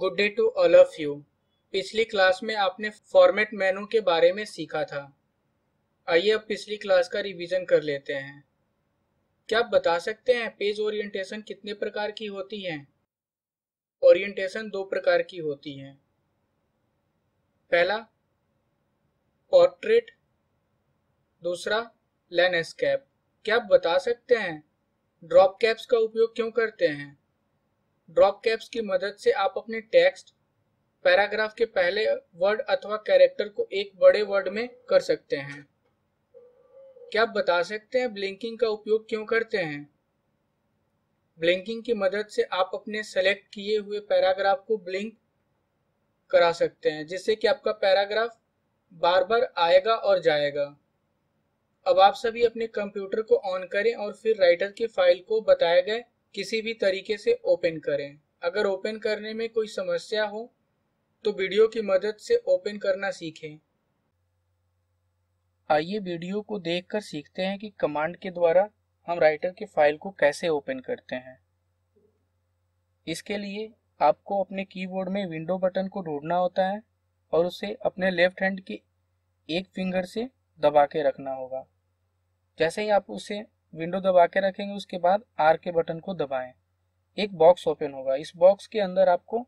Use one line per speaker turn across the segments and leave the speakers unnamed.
good day to all of you पिछली class में आपने फॉर्मेट मेनू के बारे में सीखा था आइए अब पिछली क्लास का रिवीजन कर लेते हैं क्या आप बता सकते हैं पेज ओरिएंटेशन कितने प्रकार की होती है ओरिएंटेशन दो प्रकार की होती है पहला पोर्ट्रेट दूसरा लैंडस्केप क्या आप बता सकते हैं ड्रॉप कैप्स का उपयोग क्यों करते हैं ड्रॉप कैप्स की मदद से आप अपने टेक्स्ट पैराग्राफ के पहले वर्ड अथवा कैरेक्टर को एक बड़े वर्ड में कर सकते हैं क्या आप बता सकते हैं ब्लिंकिंग का उपयोग क्यों करते हैं ब्लिंकिंग की मदद से आप अपने सेलेक्ट किए हुए पैराग्राफ को ब्लिंक करा सकते हैं जिससे कि आपका पैराग्राफ बार बार आएगा और जाएगा अब आप सभी अपने कंप्यूटर को ऑन करें और फिर राइटर की फाइल को बताए गए किसी भी तरीके से ओपन करें अगर ओपन करने में कोई समस्या हो तो वीडियो की मदद से ओपन करना सीखें आइए वीडियो को देखकर सीखते हैं कि कमांड के द्वारा हम राइटर के फाइल को कैसे ओपन करते हैं इसके लिए आपको अपने कीबोर्ड में विंडो बटन को ढूंढना होता है और उसे अपने लेफ्ट हैंड के एक फिंगर से दबा के रखना होगा जैसे ही आप उसे विंडो दबा के रखेंगे उसके बाद आर के बटन को दबाएं एक बॉक्स ओपन होगा इस बॉक्स के अंदर आपको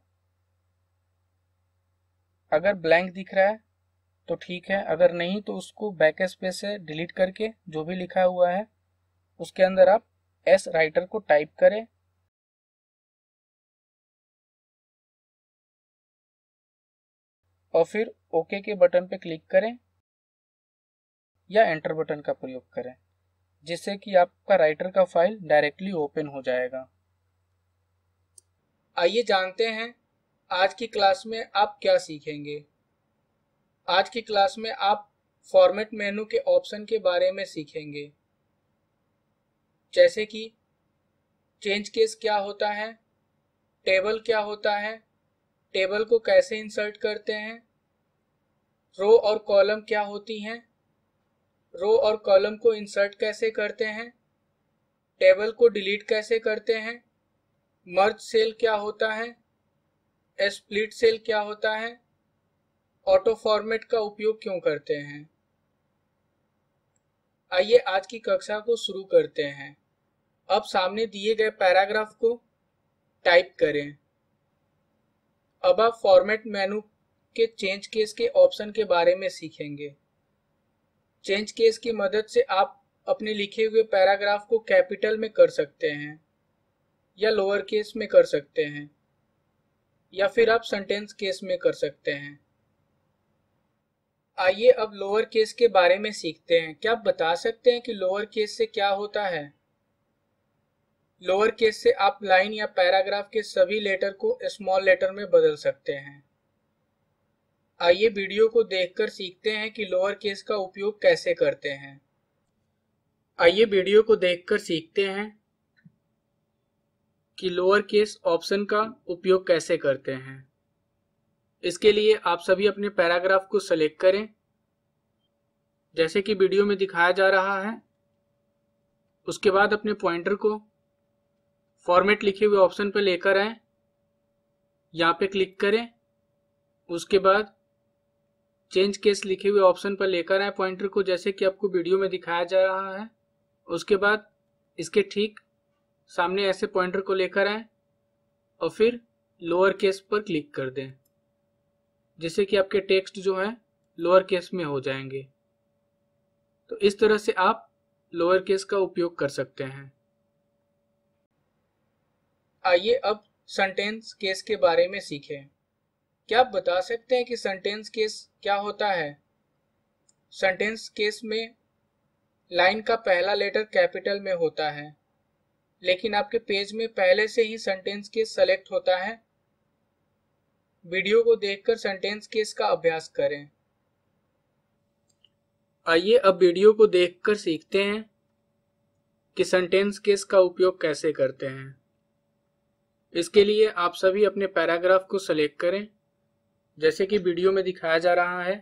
अगर ब्लैंक दिख रहा है तो ठीक है अगर नहीं तो उसको बैक स्पेस से डिलीट करके जो भी लिखा हुआ है उसके अंदर आप एस राइटर को टाइप करें और फिर ओके के बटन पर क्लिक करें या एंटर बटन का प्रयोग करें जिससे कि आपका राइटर का फाइल डायरेक्टली ओपन हो जाएगा आइए जानते हैं आज की क्लास में आप क्या सीखेंगे आज की क्लास में आप फॉर्मेट मेनू के ऑप्शन के बारे में सीखेंगे जैसे कि चेंज केस क्या होता है टेबल क्या होता है टेबल को कैसे इंसर्ट करते हैं रो और कॉलम क्या होती हैं रो और कॉलम को इंसर्ट कैसे करते हैं टेबल को डिलीट कैसे करते हैं मर्ज सेल क्या होता है स्प्लिट सेल क्या होता है ऑटो फॉर्मेट का उपयोग क्यों करते हैं आइए आज की कक्षा को शुरू करते हैं अब सामने दिए गए पैराग्राफ को टाइप करें अब आप फॉर्मेट मेनू के चेंज केस के ऑप्शन के बारे में सीखेंगे चेंज केस की मदद से आप अपने लिखे हुए पैराग्राफ को कैपिटल में कर सकते हैं या लोअर केस में कर सकते हैं या फिर आप सेंटेंस केस में कर सकते हैं आइए अब लोअर केस के बारे में सीखते हैं क्या आप बता सकते हैं कि लोअर केस से क्या होता है लोअर केस से आप लाइन या पैराग्राफ के सभी लेटर को स्मॉल लेटर में बदल सकते हैं आइए वीडियो को देखकर सीखते हैं कि लोअर केस का उपयोग कैसे करते हैं आइए वीडियो को देखकर सीखते हैं कि लोअर केस ऑप्शन का उपयोग कैसे करते हैं इसके लिए आप सभी अपने पैराग्राफ को सेलेक्ट करें जैसे कि वीडियो में दिखाया जा रहा है उसके बाद अपने पॉइंटर को फॉर्मेट लिखे हुए ऑप्शन पर लेकर आए यहाँ पे क्लिक करें उसके बाद चेंज केस लिखे हुए ऑप्शन पर लेकर आए पॉइंटर को जैसे कि आपको वीडियो में दिखाया जा रहा है उसके बाद इसके ठीक सामने ऐसे पॉइंटर को लेकर आए और फिर लोअर केस पर क्लिक कर दें जिससे कि आपके टेक्स्ट जो हैं लोअर केस में हो जाएंगे तो इस तरह से आप लोअर केस का उपयोग कर सकते हैं आइए अब सेंटेंस केस के बारे में सीखें क्या आप बता सकते हैं कि सेंटेंस केस क्या होता है सेंटेंस केस में लाइन का पहला लेटर कैपिटल में होता है लेकिन आपके पेज में पहले से ही सेंटेंस केस सेलेक्ट होता है वीडियो को देखकर सेंटेंस केस का अभ्यास करें आइए अब वीडियो को देखकर सीखते हैं कि सेंटेंस केस का उपयोग कैसे करते हैं इसके लिए आप सभी अपने पैराग्राफ को सेलेक्ट करें जैसे कि वीडियो में दिखाया जा रहा है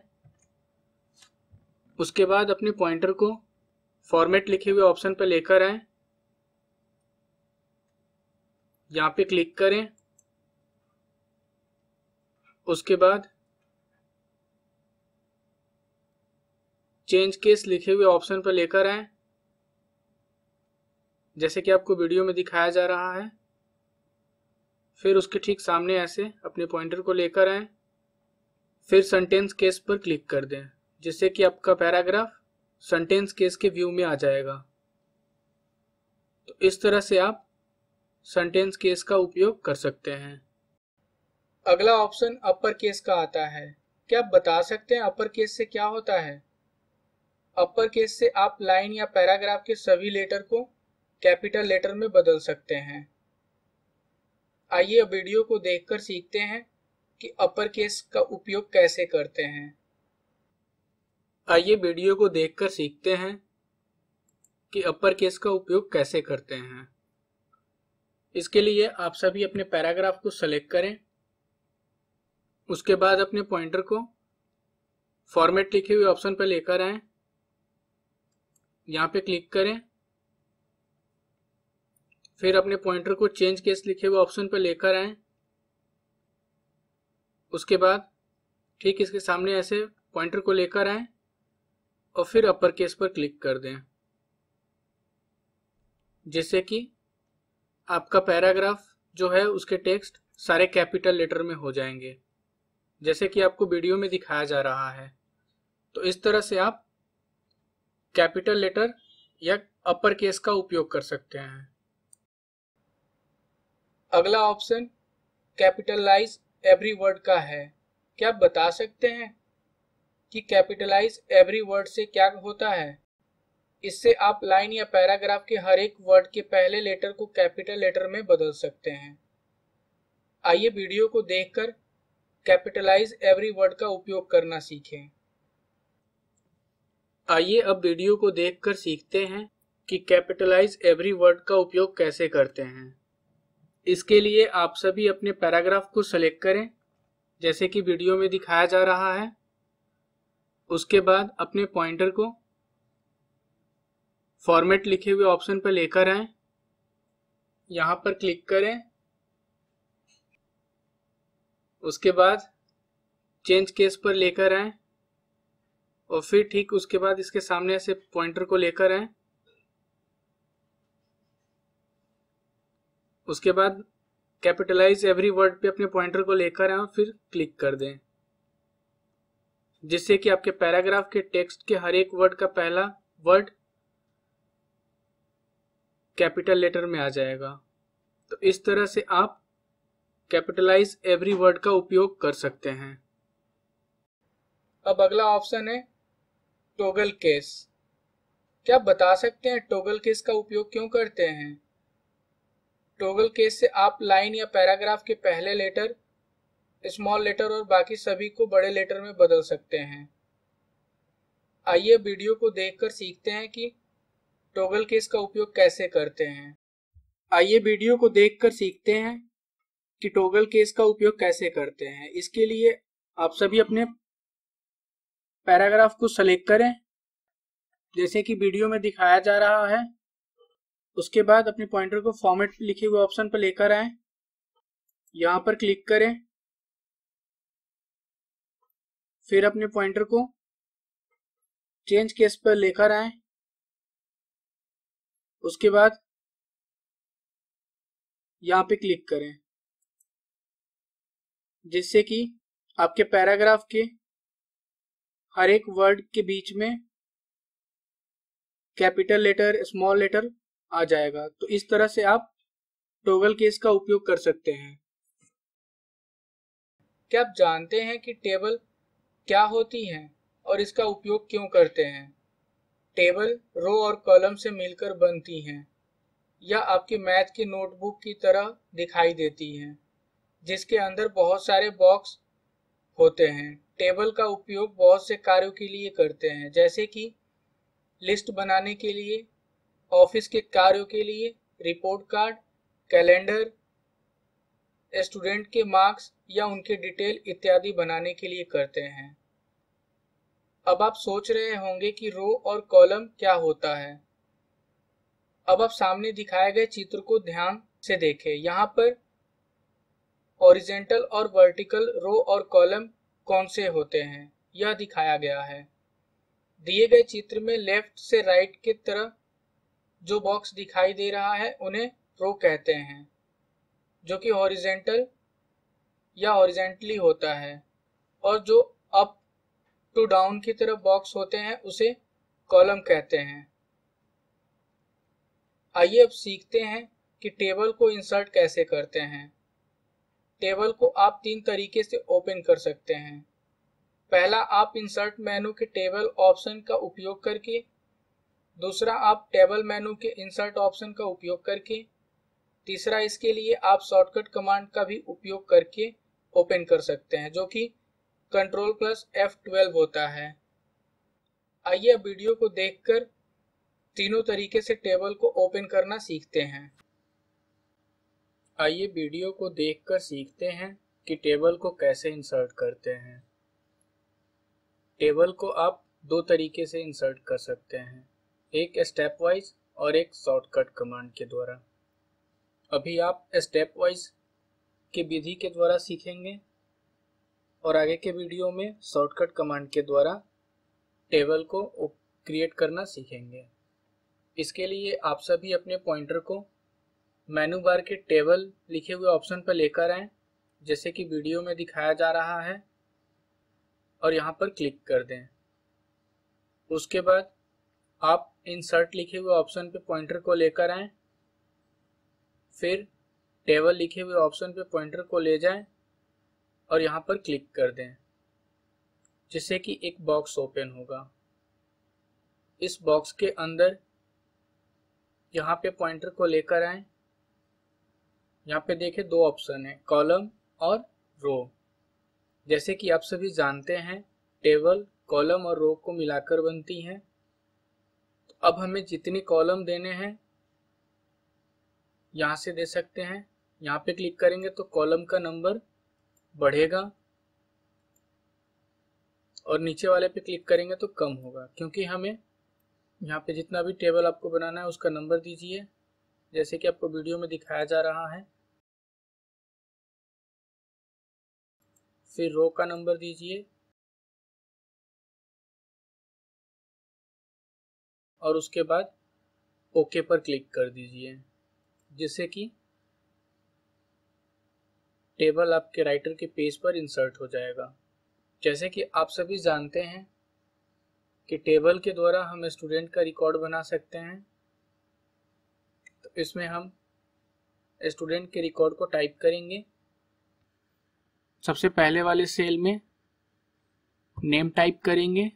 उसके बाद अपने पॉइंटर को फॉर्मेट लिखे हुए ऑप्शन पर लेकर आए यहां पे क्लिक करें उसके बाद चेंज केस लिखे हुए ऑप्शन पर लेकर आए जैसे कि आपको वीडियो में दिखाया जा रहा है फिर उसके ठीक सामने ऐसे अपने पॉइंटर को लेकर आए फिर सेंटेंस केस पर क्लिक कर दें जिससे कि आपका पैराग्राफ सेंटेंस केस के व्यू में आ जाएगा तो इस तरह से आप सेंटेंस केस का उपयोग कर सकते हैं अगला ऑप्शन अपर केस का आता है क्या आप बता सकते हैं अपर केस से क्या होता है अपर केस से आप लाइन या पैराग्राफ के सभी लेटर को कैपिटल लेटर में बदल सकते हैं आइए वीडियो को देखकर सीखते हैं कि अपर केस का उपयोग कैसे करते हैं आइए वीडियो को देखकर सीखते हैं कि अपर केस का उपयोग कैसे करते हैं इसके लिए आप सभी अपने पैराग्राफ को सेलेक्ट करें उसके बाद अपने पॉइंटर को फॉर्मेट लिखे हुए ऑप्शन पर लेकर आए यहाँ पे क्लिक करें फिर अपने पॉइंटर को चेंज केस लिखे हुए ऑप्शन पर लेकर आए उसके बाद ठीक इसके सामने ऐसे पॉइंटर को लेकर आए और फिर अपर केस पर क्लिक कर दें जिससे कि आपका पैराग्राफ जो है उसके टेक्स्ट सारे कैपिटल लेटर में हो जाएंगे जैसे कि आपको वीडियो में दिखाया जा रहा है तो इस तरह से आप कैपिटल लेटर या अपर केस का उपयोग कर सकते हैं अगला ऑप्शन कैपिटलाइज एवरी वर्ड का है क्या आप बता सकते हैं कि कैपिटलाइज एवरी वर्ड से क्या होता है इससे आप लाइन या पैराग्राफ के हर एक वर्ड के पहले लेटर को कैपिटल लेटर में बदल सकते हैं आइए वीडियो को देखकर कैपिटलाइज एवरी वर्ड का उपयोग करना सीखें आइए अब वीडियो को देखकर सीखते हैं कि कैपिटलाइज एवरी वर्ड का उपयोग कैसे करते हैं इसके लिए आप सभी अपने पैराग्राफ को सेलेक्ट करें जैसे कि वीडियो में दिखाया जा रहा है उसके बाद अपने पॉइंटर को फॉर्मेट लिखे हुए ऑप्शन पर लेकर आए यहाँ पर क्लिक करें उसके बाद चेंज केस पर लेकर आए और फिर ठीक उसके बाद इसके सामने से पॉइंटर को लेकर आए उसके बाद कैपिटलाइज एवरी वर्ड पे अपने पॉइंटर को लेकर आए और फिर क्लिक कर दें जिससे कि आपके पैराग्राफ के टेक्स्ट के हर एक वर्ड का पहला वर्ड कैपिटल लेटर में आ जाएगा तो इस तरह से आप कैपिटलाइज एवरी वर्ड का उपयोग कर सकते हैं अब अगला ऑप्शन है टोगल केस क्या आप बता सकते हैं टोगल केस का उपयोग क्यों करते हैं टोगल केस से आप लाइन या पैराग्राफ के पहले लेटर स्मॉल लेटर और बाकी सभी को बड़े लेटर में बदल सकते हैं आइए वीडियो को देखकर सीखते हैं कि टोगल केस का उपयोग कैसे करते हैं आइए वीडियो को देखकर सीखते हैं कि टोगल केस का उपयोग कैसे करते हैं इसके लिए आप सभी अपने पैराग्राफ को सेलेक्ट करें जैसे कि वीडियो में दिखाया जा रहा है उसके बाद अपने पॉइंटर को फॉर्मेट लिखे हुए ऑप्शन पर लेकर आए यहां पर क्लिक करें फिर अपने पॉइंटर को चेंज केस पर लेकर आए उसके बाद यहां पे क्लिक करें जिससे कि आपके पैराग्राफ के हर एक वर्ड के बीच में कैपिटल लेटर स्मॉल लेटर आ जाएगा तो इस तरह से आप टोगल केस का उपयोग कर सकते हैं क्या आप जानते हैं कि टेबल क्या होती हैं और इसका उपयोग क्यों करते हैं टेबल रो और कॉलम से मिलकर बनती हैं या आपकी मैथ की नोटबुक की तरह दिखाई देती हैं जिसके अंदर बहुत सारे बॉक्स होते हैं टेबल का उपयोग बहुत से कार्यों के लिए करते हैं जैसे कि लिस्ट बनाने के लिए ऑफिस के कार्यों के लिए रिपोर्ट कार्ड कैलेंडर स्टूडेंट के मार्क्स या उनके डिटेल इत्यादि बनाने के लिए करते हैं अब आप सोच रहे होंगे कि रो और कॉलम क्या होता है अब आप सामने दिखाए गए चित्र को ध्यान से देखें यहाँ पर ओरिजेंटल और वर्टिकल रो और कॉलम कौन से होते हैं यह दिखाया गया है दिए गए चित्र में लेफ्ट से राइट की तरफ जो बॉक्स दिखाई दे रहा है उन्हें रो कहते हैं जो कि हॉरिजेंटल या हॉरिजेंटली होता है और जो अप टू डाउन की तरफ बॉक्स होते हैं उसे कॉलम कहते हैं आइए अब सीखते हैं कि टेबल को इंसर्ट कैसे करते हैं टेबल को आप तीन तरीके से ओपन कर सकते हैं पहला आप इंसर्ट मेनू के टेबल ऑप्शन का उपयोग करके दूसरा आप टेबल मेनू के इंसर्ट ऑप्शन का उपयोग करके तीसरा इसके लिए आप शॉर्टकट कमांड का भी उपयोग करके ओपन कर सकते हैं जो कि कंट्रोल प्लस एफ ट्वेल्व होता है आइए वीडियो को देखकर तीनों तरीके से टेबल को ओपन करना सीखते हैं आइए वीडियो को देखकर सीखते हैं कि टेबल को कैसे इंसर्ट करते हैं टेबल को आप दो तरीके से इंसर्ट कर सकते हैं एक स्टेप वाइज और एक शॉर्टकट कमांड के द्वारा अभी आप स्टेप वाइज के विधि के द्वारा सीखेंगे और आगे के वीडियो में शॉर्टकट कमांड के द्वारा टेबल को क्रिएट करना सीखेंगे इसके लिए आप सभी अपने पॉइंटर को मेनू बार के टेबल लिखे हुए ऑप्शन पर लेकर आएँ जैसे कि वीडियो में दिखाया जा रहा है और यहाँ पर क्लिक कर दें उसके बाद आप इंसर्ट लिखे हुए ऑप्शन पे पॉइंटर को लेकर आए फिर टेबल लिखे हुए ऑप्शन पे पॉइंटर को ले जाएं और यहाँ पर क्लिक कर दें जिससे कि एक बॉक्स ओपन होगा इस बॉक्स के अंदर यहाँ पे पॉइंटर को लेकर आए यहाँ पे देखे दो ऑप्शन है कॉलम और रो जैसे कि आप सभी जानते हैं टेबल कॉलम और रो को मिलाकर बनती हैं अब हमें जितनी कॉलम देने हैं यहाँ से दे सकते हैं यहाँ पे क्लिक करेंगे तो कॉलम का नंबर बढ़ेगा और नीचे वाले पे क्लिक करेंगे तो कम होगा क्योंकि हमें यहाँ पे जितना भी टेबल आपको बनाना है उसका नंबर दीजिए जैसे कि आपको वीडियो में दिखाया जा रहा है फिर रो का नंबर दीजिए और उसके बाद ओके पर क्लिक कर दीजिए जिससे कि टेबल आपके राइटर के पेज पर इंसर्ट हो जाएगा जैसे कि आप सभी जानते हैं कि टेबल के द्वारा हम स्टूडेंट का रिकॉर्ड बना सकते हैं तो इसमें हम स्टूडेंट के रिकॉर्ड को टाइप करेंगे सबसे पहले वाले सेल में नेम टाइप करेंगे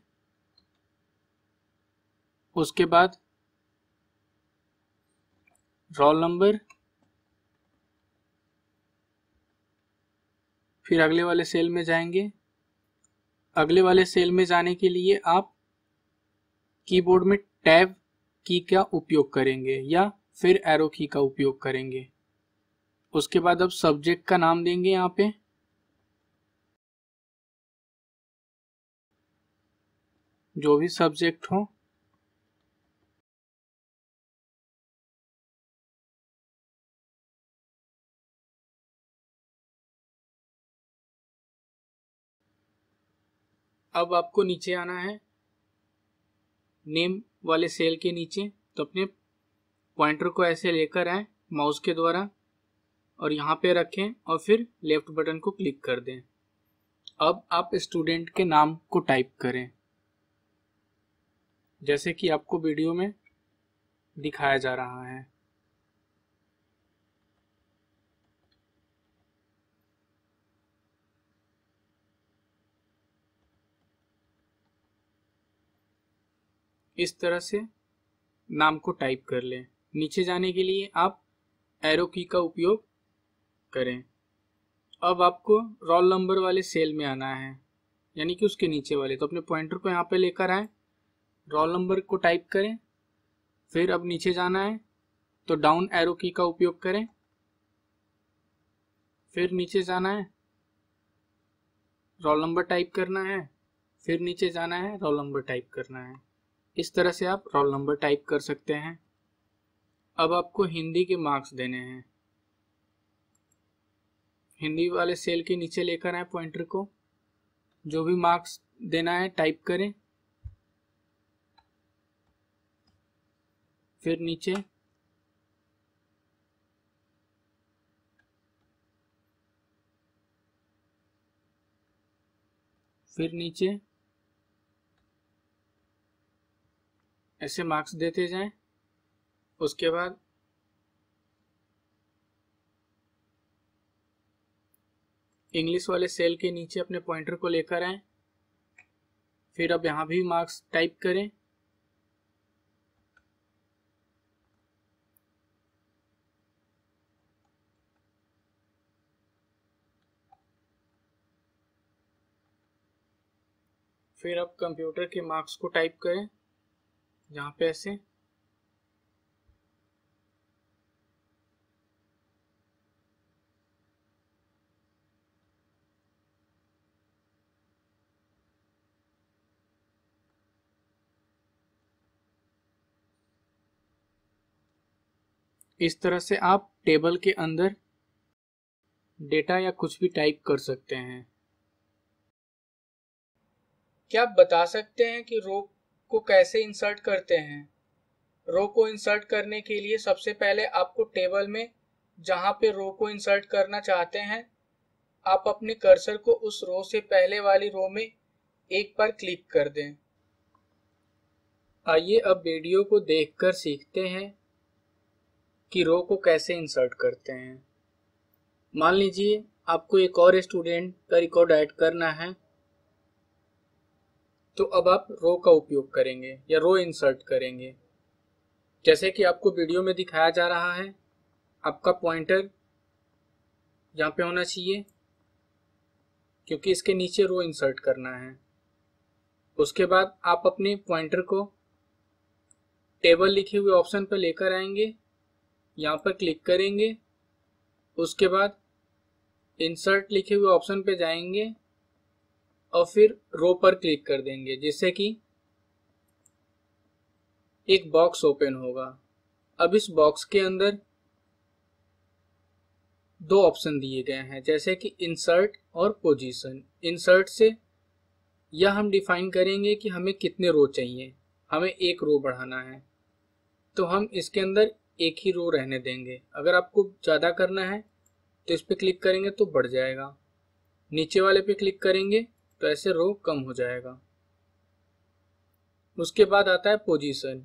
उसके बाद रोल नंबर फिर अगले वाले सेल में जाएंगे अगले वाले सेल में जाने के लिए आप कीबोर्ड में टैब की का उपयोग करेंगे या फिर एरो की का उपयोग करेंगे उसके बाद अब सब्जेक्ट का नाम देंगे यहाँ पे जो भी सब्जेक्ट हो अब आपको नीचे आना है नेम वाले सेल के नीचे तो अपने पॉइंटर को ऐसे लेकर आए माउस के द्वारा और यहाँ पे रखें और फिर लेफ्ट बटन को क्लिक कर दें अब आप स्टूडेंट के नाम को टाइप करें जैसे कि आपको वीडियो में दिखाया जा रहा है इस तरह से नाम को टाइप कर लें नीचे जाने के लिए आप एरो की का उपयोग करें अब आपको रोल नंबर वाले सेल में आना है यानी कि उसके नीचे वाले तो अपने पॉइंटर को यहाँ पे लेकर आए रोल नंबर को टाइप करें फिर अब नीचे जाना है तो डाउन एरो की का उपयोग करें फिर नीचे जाना है रोल नंबर टाइप करना है फिर नीचे जाना है रोल नंबर टाइप करना है इस तरह से आप रोल नंबर टाइप कर सकते हैं अब आपको हिंदी के मार्क्स देने हैं हिंदी वाले सेल के नीचे लेकर आए पॉइंटर को जो भी मार्क्स देना है टाइप करें फिर नीचे फिर नीचे ऐसे मार्क्स देते जाएं उसके बाद इंग्लिश वाले सेल के नीचे अपने पॉइंटर को लेकर आए फिर अब यहाँ भी मार्क्स टाइप करें फिर अब कंप्यूटर के मार्क्स को टाइप करें यहाँ पे ऐसे इस तरह से आप टेबल के अंदर डेटा या कुछ भी टाइप कर सकते हैं क्या आप बता सकते हैं कि रो को कैसे इंसर्ट करते हैं रो को इंसर्ट करने के लिए सबसे पहले आपको टेबल में जहाँ पे रो को इंसर्ट करना चाहते हैं आप अपने कर्सर को उस रो से पहले वाली रो में एक बार क्लिक कर दें आइए अब वीडियो को देखकर सीखते हैं कि रो को कैसे इंसर्ट करते हैं मान लीजिए आपको एक और स्टूडेंट का रिकॉर्ड ऐड करना है तो अब आप रो का उपयोग करेंगे या रो इंसर्ट करेंगे जैसे कि आपको वीडियो में दिखाया जा रहा है आपका पॉइंटर यहाँ पे होना चाहिए क्योंकि इसके नीचे रो इंसर्ट करना है उसके बाद आप अपने पॉइंटर को टेबल लिखे हुए ऑप्शन पर लेकर आएंगे यहाँ पर क्लिक करेंगे उसके बाद इंसर्ट लिखे हुए ऑप्शन पर जाएंगे और फिर रो पर क्लिक कर देंगे जिससे कि एक बॉक्स ओपन होगा अब इस बॉक्स के अंदर दो ऑप्शन दिए गए हैं जैसे कि इंसर्ट और पोजीशन इंसर्ट से यह हम डिफाइन करेंगे कि हमें कितने रो चाहिए हमें एक रो बढ़ाना है तो हम इसके अंदर एक ही रो रहने देंगे अगर आपको ज़्यादा करना है तो इस पर क्लिक करेंगे तो बढ़ जाएगा नीचे वाले पे क्लिक करेंगे तो ऐसे रो कम हो जाएगा उसके बाद आता है पोजीशन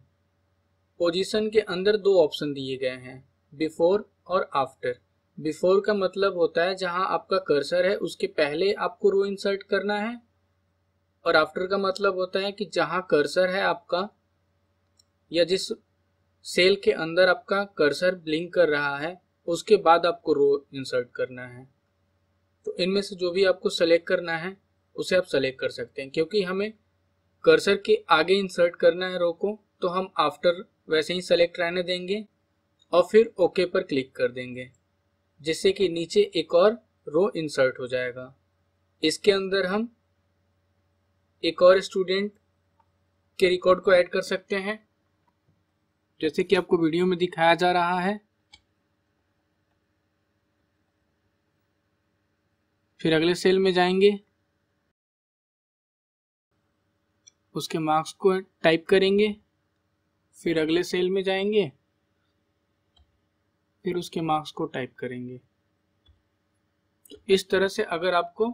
पोजीशन के अंदर दो ऑप्शन दिए गए हैं बिफोर और आफ्टर बिफोर का मतलब होता है जहां आपका कर्सर है उसके पहले आपको रो इंसर्ट करना है और आफ्टर का मतलब होता है कि जहां कर्सर है आपका या जिस सेल के अंदर आपका कर्सर ब्लिंक कर रहा है उसके बाद आपको रो इंसर्ट करना है तो इनमें से जो भी आपको सेलेक्ट करना है उसे आप सेलेक्ट कर सकते हैं क्योंकि हमें कर्सर के आगे इंसर्ट करना है रो को तो हम आफ्टर वैसे ही सेलेक्ट रहने देंगे और फिर ओके पर क्लिक कर देंगे जिससे कि नीचे एक और रो इंसर्ट हो जाएगा इसके अंदर हम एक और स्टूडेंट के रिकॉर्ड को ऐड कर सकते हैं जैसे कि आपको वीडियो में दिखाया जा रहा है फिर अगले सेल में जाएंगे उसके मार्क्स को टाइप करेंगे फिर अगले सेल में जाएंगे फिर उसके मार्क्स को टाइप करेंगे तो इस तरह से अगर आपको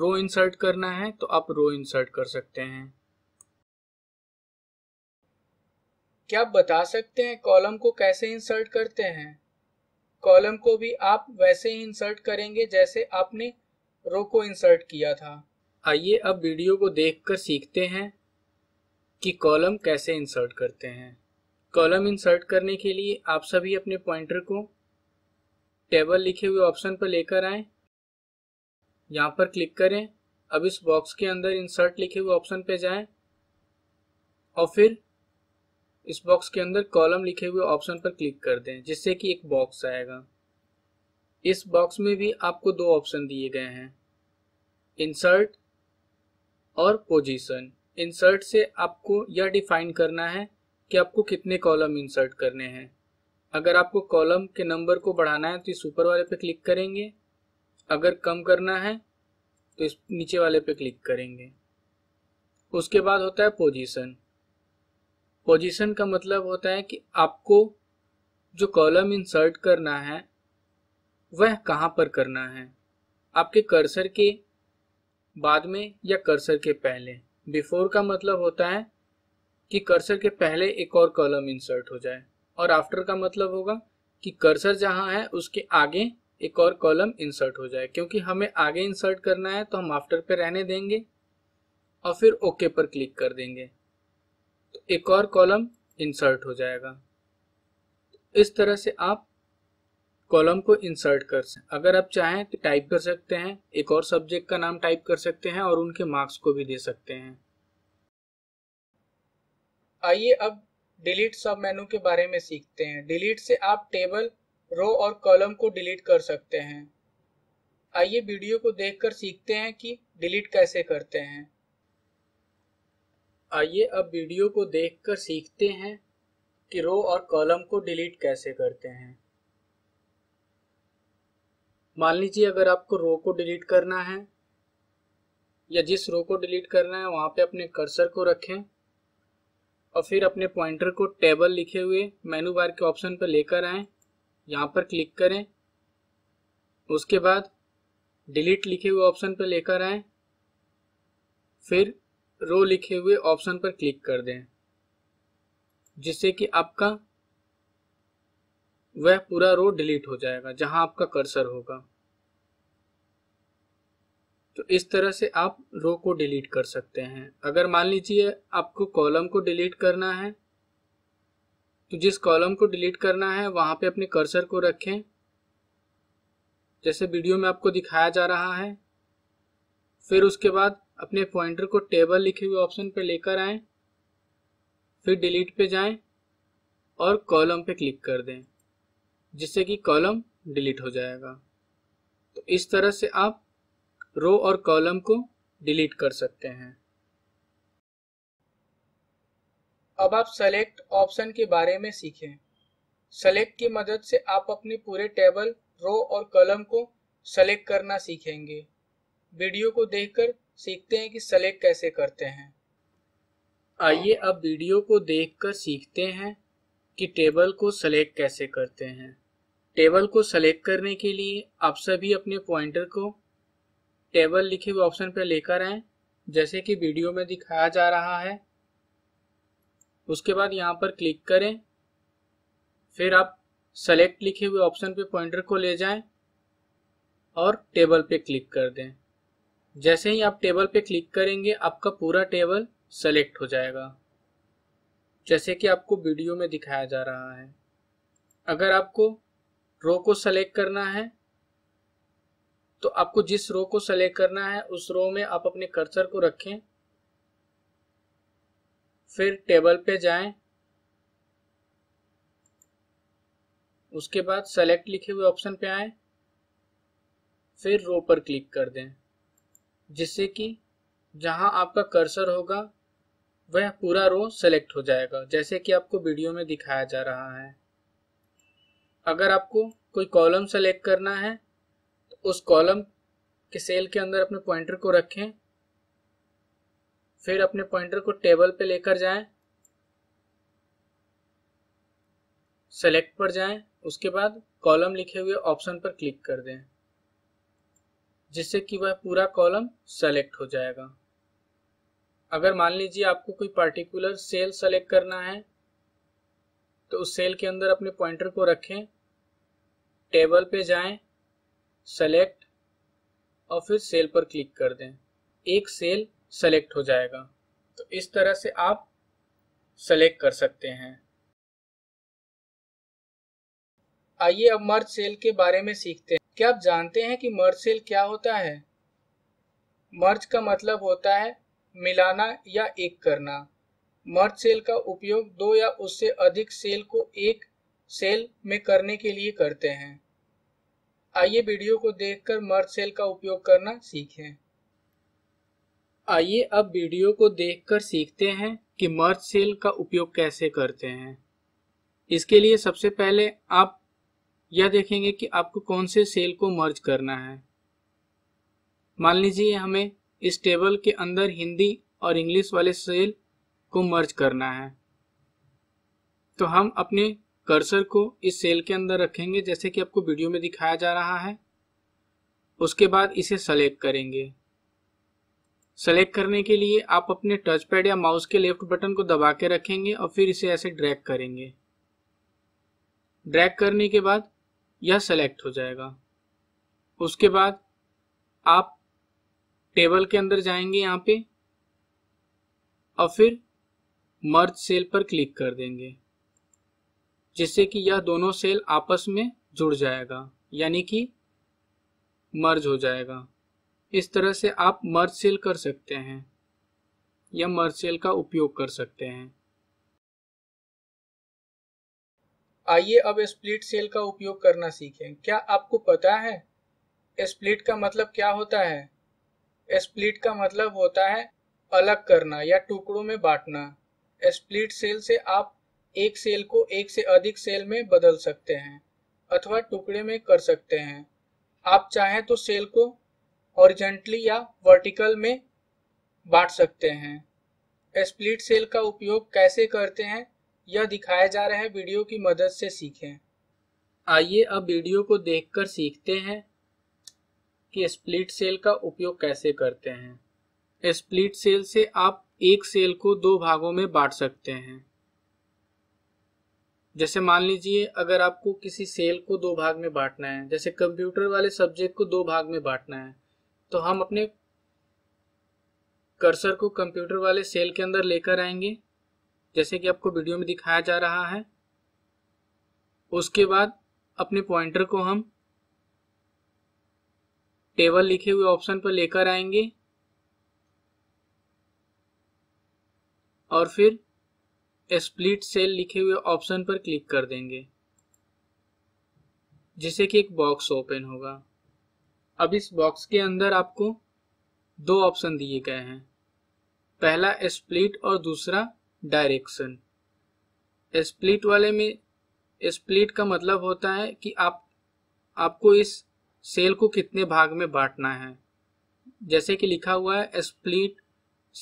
रो इंसर्ट करना है तो आप रो इंसर्ट कर सकते हैं क्या आप बता सकते हैं कॉलम को कैसे इंसर्ट करते हैं कॉलम को भी आप वैसे ही इंसर्ट करेंगे जैसे आपने रो को इंसर्ट किया था आइए अब वीडियो को देखकर सीखते हैं कि कॉलम कैसे इंसर्ट करते हैं कॉलम इंसर्ट करने के लिए आप सभी अपने पॉइंटर को टेबल लिखे हुए ऑप्शन पर लेकर आए यहाँ पर क्लिक करें अब इस बॉक्स के अंदर इंसर्ट लिखे हुए ऑप्शन पर जाएं और फिर इस बॉक्स के अंदर कॉलम लिखे हुए ऑप्शन पर क्लिक कर दें जिससे कि एक बॉक्स आएगा इस बॉक्स में भी आपको दो ऑप्शन दिए गए हैं इंसर्ट और पोजीशन इंसर्ट से आपको यह डिफाइन करना है कि आपको कितने कॉलम इंसर्ट करने हैं अगर आपको कॉलम के नंबर को बढ़ाना है तो इस ऊपर वाले पे क्लिक करेंगे अगर कम करना है तो इस नीचे वाले पे क्लिक करेंगे उसके बाद होता है पोजीशन पोजीशन का मतलब होता है कि आपको जो कॉलम इंसर्ट करना है वह कहाँ पर करना है आपके कर्सर के बाद में या कर्सर के पहले बिफोर का मतलब होता है कि कर्सर के पहले एक और कॉलम इंसर्ट हो जाए और आफ्टर का मतलब होगा कि कर्सर जहां है उसके आगे एक और कॉलम इंसर्ट हो जाए क्योंकि हमें आगे इंसर्ट करना है तो हम आफ्टर पे रहने देंगे और फिर ओके पर क्लिक कर देंगे तो एक और कॉलम इंसर्ट हो जाएगा इस तरह से आप कॉलम को इंसर्ट कर सकते अगर आप चाहें तो टाइप कर सकते हैं एक और सब्जेक्ट का नाम टाइप कर सकते हैं और उनके मार्क्स को भी दे सकते हैं आइए अब डिलीट सब मेनू के बारे में सीखते हैं डिलीट से आप टेबल रो और कॉलम को डिलीट कर सकते हैं आइए वीडियो को देखकर सीखते हैं कि डिलीट कैसे करते हैं आइए अब वीडियो को देखकर सीखते हैं कि रो और कॉलम को डिलीट कैसे करते हैं मान लीजिए अगर आपको रो को डिलीट करना है या जिस रो को डिलीट करना है वहाँ पे अपने कर्सर को रखें और फिर अपने पॉइंटर को टेबल लिखे हुए मेनू बार के ऑप्शन पर लेकर आए यहाँ पर क्लिक करें उसके बाद डिलीट लिखे हुए ऑप्शन पर लेकर आए फिर रो लिखे हुए ऑप्शन पर क्लिक कर दें जिससे कि आपका वह पूरा रो डिलीट हो जाएगा जहां आपका कर्सर होगा तो इस तरह से आप रो को डिलीट कर सकते हैं अगर मान लीजिए आपको कॉलम को डिलीट करना है तो जिस कॉलम को डिलीट करना है वहां पे अपने कर्सर को रखें जैसे वीडियो में आपको दिखाया जा रहा है फिर उसके बाद अपने पॉइंटर को टेबल लिखे हुए ऑप्शन पर लेकर आए फिर डिलीट पे जाएं और कॉलम पे क्लिक कर दें जिससे कि कॉलम डिलीट हो जाएगा तो इस तरह से आप रो और कॉलम को डिलीट कर सकते हैं अब आप सेलेक्ट ऑप्शन के बारे में सीखें सेलेक्ट की मदद से आप अपने पूरे टेबल रो और कॉलम को सेलेक्ट करना सीखेंगे वीडियो को देखकर सीखते हैं कि सेलेक्ट कैसे करते हैं आइए अब वीडियो को देखकर सीखते हैं कि टेबल को सेलेक्ट कैसे करते हैं टेबल को सेलेक्ट करने के लिए आप सभी अपने पॉइंटर को टेबल लिखे हुए ऑप्शन पर लेकर आए जैसे कि वीडियो में दिखाया जा रहा है उसके बाद यहाँ पर क्लिक करें फिर आप सेलेक्ट लिखे हुए ऑप्शन पे पॉइंटर को ले जाएं और टेबल पे क्लिक कर दें जैसे ही आप टेबल पे क्लिक करेंगे आपका पूरा टेबल सेलेक्ट हो जाएगा जैसे कि आपको वीडियो में दिखाया जा रहा है अगर आपको रो को सेलेक्ट करना है तो आपको जिस रो को सेलेक्ट करना है उस रो में आप अपने कर्सर को रखें फिर टेबल पे जाएं उसके बाद सेलेक्ट लिखे हुए ऑप्शन पे आए फिर रो पर क्लिक कर दें जिससे कि जहां आपका कर्सर होगा वह पूरा रो सेलेक्ट हो जाएगा जैसे कि आपको वीडियो में दिखाया जा रहा है अगर आपको कोई कॉलम सेलेक्ट करना है तो उस कॉलम के सेल के अंदर अपने पॉइंटर को रखें फिर अपने पॉइंटर को टेबल पे लेकर जाएं सेलेक्ट पर जाएं उसके बाद कॉलम लिखे हुए ऑप्शन पर क्लिक कर दें जिससे कि वह पूरा कॉलम सेलेक्ट हो जाएगा अगर मान लीजिए आपको कोई पर्टिकुलर सेल सेलेक्ट करना है तो उस सेल के अंदर अपने पॉइंटर को रखें टेबल पे जाएं, सेलेक्ट और फिर सेल पर क्लिक कर दें एक सेल सेलेक्ट हो जाएगा तो इस तरह से आप सेलेक्ट कर सकते हैं आइए अब मर्ज सेल के बारे में सीखते हैं क्या आप जानते हैं कि मर्ज सेल क्या होता है मर्ज का मतलब होता है मिलाना या एक करना मर्ज सेल का उपयोग दो या उससे अधिक सेल को एक सेल में करने के लिए करते हैं आइए वीडियो को देखकर मर्ज सेल का उपयोग करना सीखें आइए अब वीडियो को देखकर सीखते हैं कि मर्ज सेल का उपयोग कैसे करते हैं इसके लिए सबसे पहले आप यह देखेंगे कि आपको कौन से सेल को मर्ज करना है मान लीजिए हमें इस टेबल के अंदर हिंदी और इंग्लिश वाले सेल को मर्ज करना है तो हम अपने कर्सर को इस सेल के अंदर रखेंगे जैसे कि आपको वीडियो में दिखाया जा रहा है उसके बाद इसे सेलेक्ट करेंगे सेलेक्ट करने के लिए आप अपने टच पैड या माउस के लेफ्ट बटन को दबा के रखेंगे और फिर इसे ऐसे ड्रैग करेंगे ड्रैग करने के बाद यह सेलेक्ट हो जाएगा उसके बाद आप टेबल के अंदर जाएंगे यहाँ पे और फिर मर्ज सेल पर क्लिक कर देंगे जिससे कि यह दोनों सेल आपस में जुड़ जाएगा यानी कि मर्ज हो जाएगा इस तरह से आप मर्ज सेल कर सकते हैं या मर्ज सेल का उपयोग कर सकते हैं आइए अब स्प्लिट सेल का उपयोग करना सीखें क्या आपको पता है स्प्लिट का मतलब क्या होता है स्प्लिट का मतलब होता है अलग करना या टुकड़ों में बांटना स्प्लिट सेल से आप एक सेल को एक से अधिक सेल में बदल सकते हैं अथवा टुकड़े में कर सकते हैं आप चाहें तो सेल को ऑरिजेंटली या वर्टिकल में बांट सकते हैं स्प्लिट सेल का उपयोग कैसे करते हैं यह दिखाए जा रहे हैं वीडियो की मदद से सीखें आइए अब वीडियो को देखकर सीखते हैं कि स्प्लिट सेल का उपयोग कैसे करते हैं स्प्लिट सेल से आप एक सेल को दो भागों में बांट सकते हैं जैसे मान लीजिए अगर आपको किसी सेल को दो भाग में बांटना है जैसे कंप्यूटर वाले सब्जेक्ट को दो भाग में बांटना है तो हम अपने कर्सर को कंप्यूटर वाले सेल के अंदर लेकर आएंगे जैसे कि आपको वीडियो में दिखाया जा रहा है उसके बाद अपने पॉइंटर को हम टेबल लिखे हुए ऑप्शन पर लेकर आएंगे और फिर स्प्लिट सेल लिखे हुए ऑप्शन पर क्लिक कर देंगे जिसे कि एक बॉक्स ओपन होगा अब इस बॉक्स के अंदर आपको दो ऑप्शन दिए गए हैं पहला स्प्लिट और दूसरा डायरेक्शन स्प्लिट वाले में स्प्लिट का मतलब होता है कि आप आपको इस सेल को कितने भाग में बांटना है जैसे कि लिखा हुआ है स्प्लिट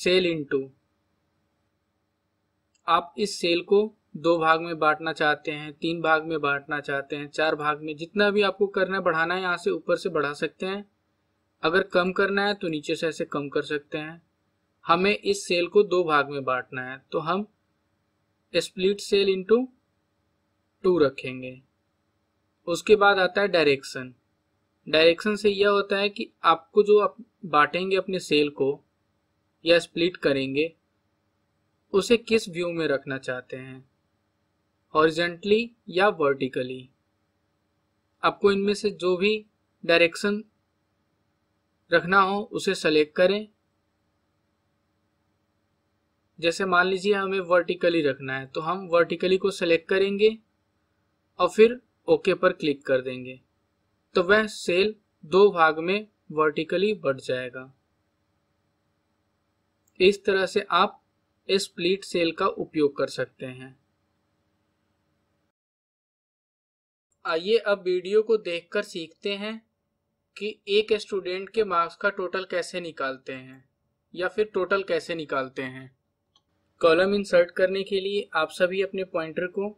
सेल इनटू आप इस सेल को दो भाग में बांटना चाहते हैं तीन भाग में बांटना चाहते हैं चार भाग में जितना भी आपको करना है बढ़ाना है यहाँ से ऊपर से बढ़ा सकते हैं अगर कम करना है तो नीचे से ऐसे कम कर सकते हैं हमें इस सेल को दो भाग में बांटना है तो हम स्प्लिट सेल इंटू टू रखेंगे उसके बाद आता है डायरेक्शन डायरेक्शन से यह होता है कि आपको जो आप बांटेंगे अपने सेल को या स्प्लिट करेंगे उसे किस व्यू में रखना चाहते हैं हॉरिजेंटली या वर्टिकली आपको इनमें से जो भी डायरेक्शन रखना हो उसे सेलेक्ट करें जैसे मान लीजिए हमें वर्टिकली रखना है तो हम वर्टिकली को सेलेक्ट करेंगे और फिर ओके पर क्लिक कर देंगे तो वह सेल दो भाग में वर्टिकली बढ़ जाएगा इस तरह से आप स्प्लिट सेल का उपयोग कर सकते हैं आइए अब वीडियो को देखकर सीखते हैं कि एक स्टूडेंट के मार्क्स का टोटल कैसे निकालते हैं या फिर टोटल कैसे निकालते हैं कॉलम इंसर्ट करने के लिए आप सभी अपने पॉइंटर को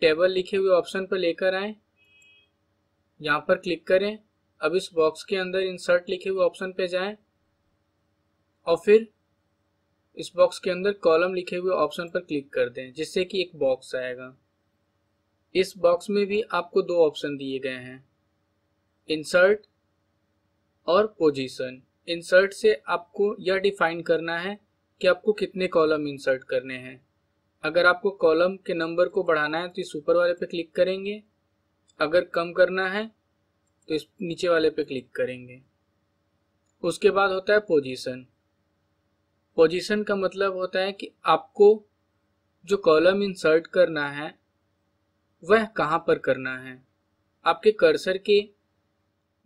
टेबल लिखे हुए ऑप्शन पर लेकर आए यहाँ पर क्लिक करें अब इस बॉक्स के अंदर इंसर्ट लिखे हुए ऑप्शन पर जाएं और फिर इस बॉक्स के अंदर कॉलम लिखे हुए ऑप्शन पर क्लिक कर दें जिससे कि एक बॉक्स आएगा इस बॉक्स में भी आपको दो ऑप्शन दिए गए हैं इंसर्ट और पोजीशन इंसर्ट से आपको यह डिफाइन करना है कि आपको कितने कॉलम इंसर्ट करने हैं अगर आपको कॉलम के नंबर को बढ़ाना है तो इस ऊपर वाले पे क्लिक करेंगे अगर कम करना है तो इस नीचे वाले पे क्लिक करेंगे उसके बाद होता है पोजीशन पोजीशन का मतलब होता है कि आपको जो कॉलम इंसर्ट करना है वह कहाँ पर करना है आपके कर्सर के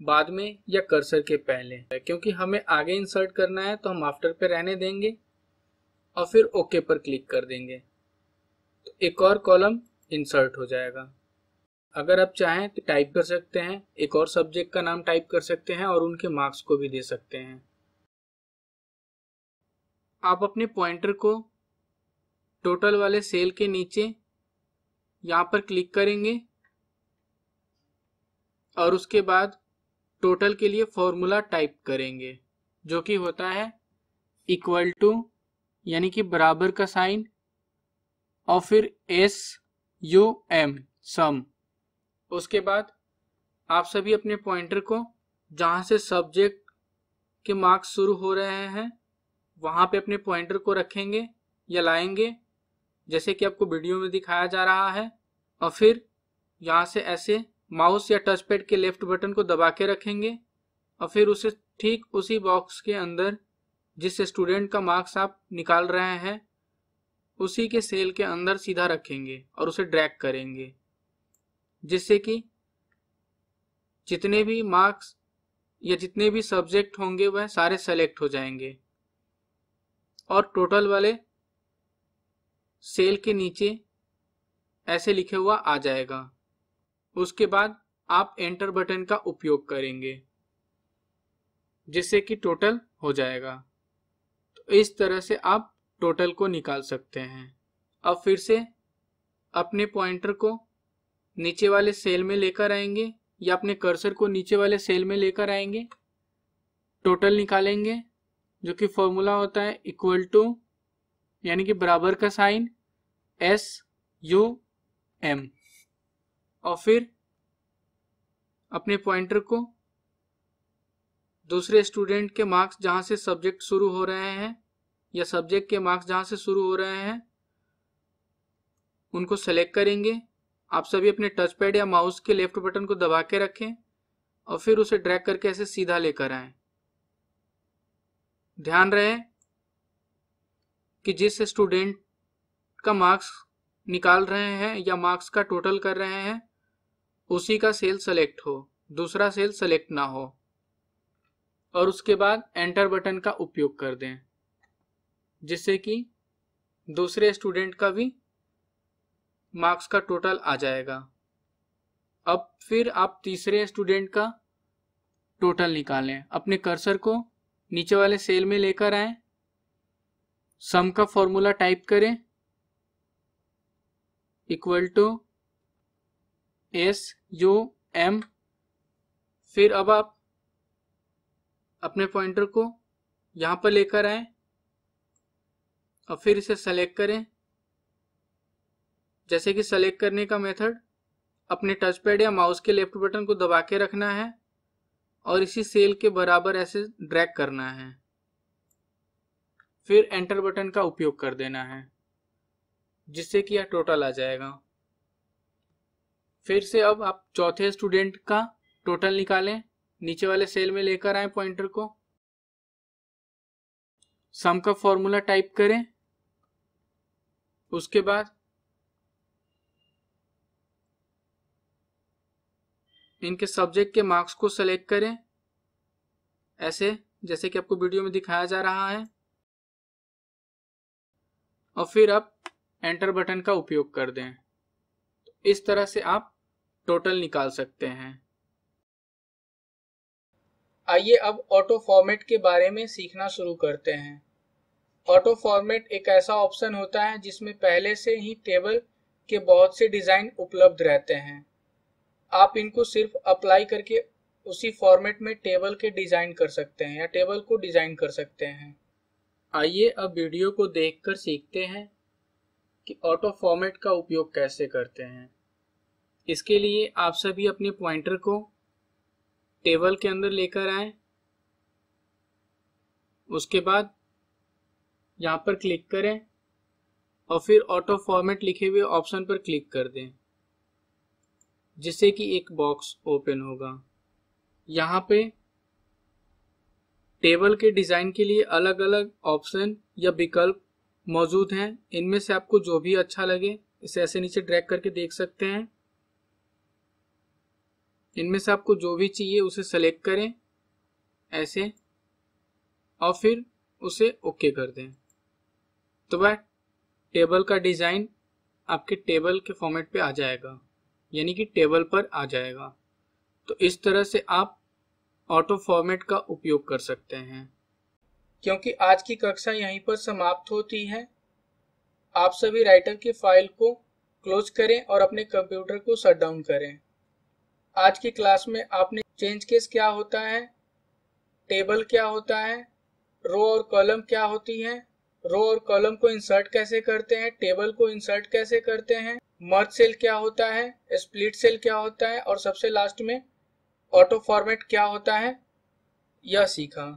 बाद में या कर्सर के पहले क्योंकि हमें आगे इंसर्ट करना है तो हम आफ्टर पे रहने देंगे और फिर ओके पर क्लिक कर देंगे तो एक और कॉलम इंसर्ट हो जाएगा अगर आप चाहें तो टाइप कर सकते हैं एक और सब्जेक्ट का नाम टाइप कर सकते हैं और उनके मार्क्स को भी दे सकते हैं आप अपने पॉइंटर को टोटल वाले सेल के नीचे यहाँ पर क्लिक करेंगे और उसके बाद टोटल के लिए फॉर्मूला टाइप करेंगे जो कि होता है इक्वल टू यानी कि बराबर का साइन और फिर एस यू एम सम उसके बाद आप सभी अपने पॉइंटर को जहाँ से सब्जेक्ट के मार्क्स शुरू हो रहे हैं वहाँ पे अपने पॉइंटर को रखेंगे या लाएंगे जैसे कि आपको वीडियो में दिखाया जा रहा है और फिर यहाँ से ऐसे माउस या टच पैड के लेफ्ट बटन को दबा के रखेंगे और फिर उसे ठीक उसी बॉक्स के अंदर जिस स्टूडेंट का मार्क्स आप निकाल रहे हैं उसी के सेल के अंदर सीधा रखेंगे और उसे ड्रैग करेंगे जिससे कि जितने भी मार्क्स या जितने भी सब्जेक्ट होंगे वह सारे सेलेक्ट हो जाएंगे और टोटल वाले सेल के नीचे ऐसे लिखे हुआ आ जाएगा उसके बाद आप एंटर बटन का उपयोग करेंगे जिससे कि टोटल हो जाएगा तो इस तरह से आप टोटल को निकाल सकते हैं अब फिर से अपने पॉइंटर को नीचे वाले सेल में लेकर आएंगे या अपने कर्सर को नीचे वाले सेल में लेकर आएंगे टोटल निकालेंगे जो कि फॉर्मूला होता है इक्वल टू यानी कि बराबर का साइन एस यू एम और फिर अपने पॉइंटर को दूसरे स्टूडेंट के मार्क्स जहां से सब्जेक्ट शुरू हो रहे हैं या सब्जेक्ट के मार्क्स जहां से शुरू हो रहे हैं उनको सेलेक्ट करेंगे आप सभी अपने टच पैड या माउस के लेफ्ट बटन को दबा के रखें और फिर उसे ड्रैग करके ऐसे सीधा लेकर आएं ध्यान रहे कि जिस स्टूडेंट का मार्क्स निकाल रहे हैं या मार्क्स का टोटल कर रहे हैं उसी का सेल सेलेक्ट हो दूसरा सेल सेलेक्ट ना हो और उसके बाद एंटर बटन का उपयोग कर दें जिससे कि दूसरे स्टूडेंट का भी मार्क्स का टोटल आ जाएगा अब फिर आप तीसरे स्टूडेंट का टोटल निकालें अपने कर्सर को नीचे वाले सेल में लेकर आए सम का फॉर्मूला टाइप करें equal to S U M फिर अब आप अपने पॉइंटर को यहां पर लेकर आए और फिर इसे सेलेक्ट करें जैसे कि सेलेक्ट करने का मेथड अपने टचपैड या माउस के लेफ्ट बटन को दबा के रखना है और इसी सेल के बराबर ऐसे ड्रैग करना है फिर एंटर बटन का उपयोग कर देना है जिससे कि यह टोटल आ जाएगा फिर से अब आप चौथे स्टूडेंट का टोटल निकालें नीचे वाले सेल में लेकर आए पॉइंटर को सम का फॉर्मूला टाइप करें उसके बाद इनके सब्जेक्ट के मार्क्स को सेलेक्ट करें ऐसे जैसे कि आपको वीडियो में दिखाया जा रहा है और फिर आप एंटर बटन का उपयोग कर दें इस तरह से आप टोटल निकाल सकते हैं आइए अब ऑटो फॉर्मेट के बारे में सीखना शुरू करते हैं ऑटो फॉर्मेट एक ऐसा ऑप्शन होता है जिसमें पहले से ही टेबल के बहुत से डिज़ाइन उपलब्ध रहते हैं आप इनको सिर्फ अप्लाई करके उसी फॉर्मेट में टेबल के डिज़ाइन कर सकते हैं या टेबल को डिज़ाइन कर सकते हैं आइए अब वीडियो को देखकर सीखते हैं कि ऑटो फॉर्मेट का उपयोग कैसे करते हैं इसके लिए आप सभी अपने पॉइंटर को टेबल के अंदर लेकर आए उसके बाद यहाँ पर क्लिक करें और फिर ऑटो फॉर्मेट लिखे हुए ऑप्शन पर क्लिक कर दें जिससे कि एक बॉक्स ओपन होगा यहाँ पे टेबल के डिज़ाइन के लिए अलग अलग ऑप्शन या विकल्प मौजूद हैं इनमें से आपको जो भी अच्छा लगे इसे ऐसे नीचे ड्रैग करके देख सकते हैं इनमें से आपको जो भी चाहिए उसे सेलेक्ट करें ऐसे और फिर उसे ओके कर दें तो वह टेबल का डिज़ाइन आपके टेबल के फॉर्मेट पे आ जाएगा यानी कि टेबल पर आ जाएगा तो इस तरह से आप ऑटो फॉर्मेट का उपयोग कर सकते हैं क्योंकि आज की कक्षा यहीं पर समाप्त होती है आप सभी राइटर की फाइल को क्लोज करें और अपने कंप्यूटर को शट डाउन करें आज की क्लास में आपने चेंज केस क्या होता है टेबल क्या होता है रो और कॉलम क्या होती है रो और कॉलम को इंसर्ट कैसे करते हैं टेबल को इंसर्ट कैसे करते हैं मर्ज सेल क्या होता है स्प्लिट सेल क्या होता है और सबसे लास्ट में ऑटो फॉर्मेट क्या होता है यह सीखा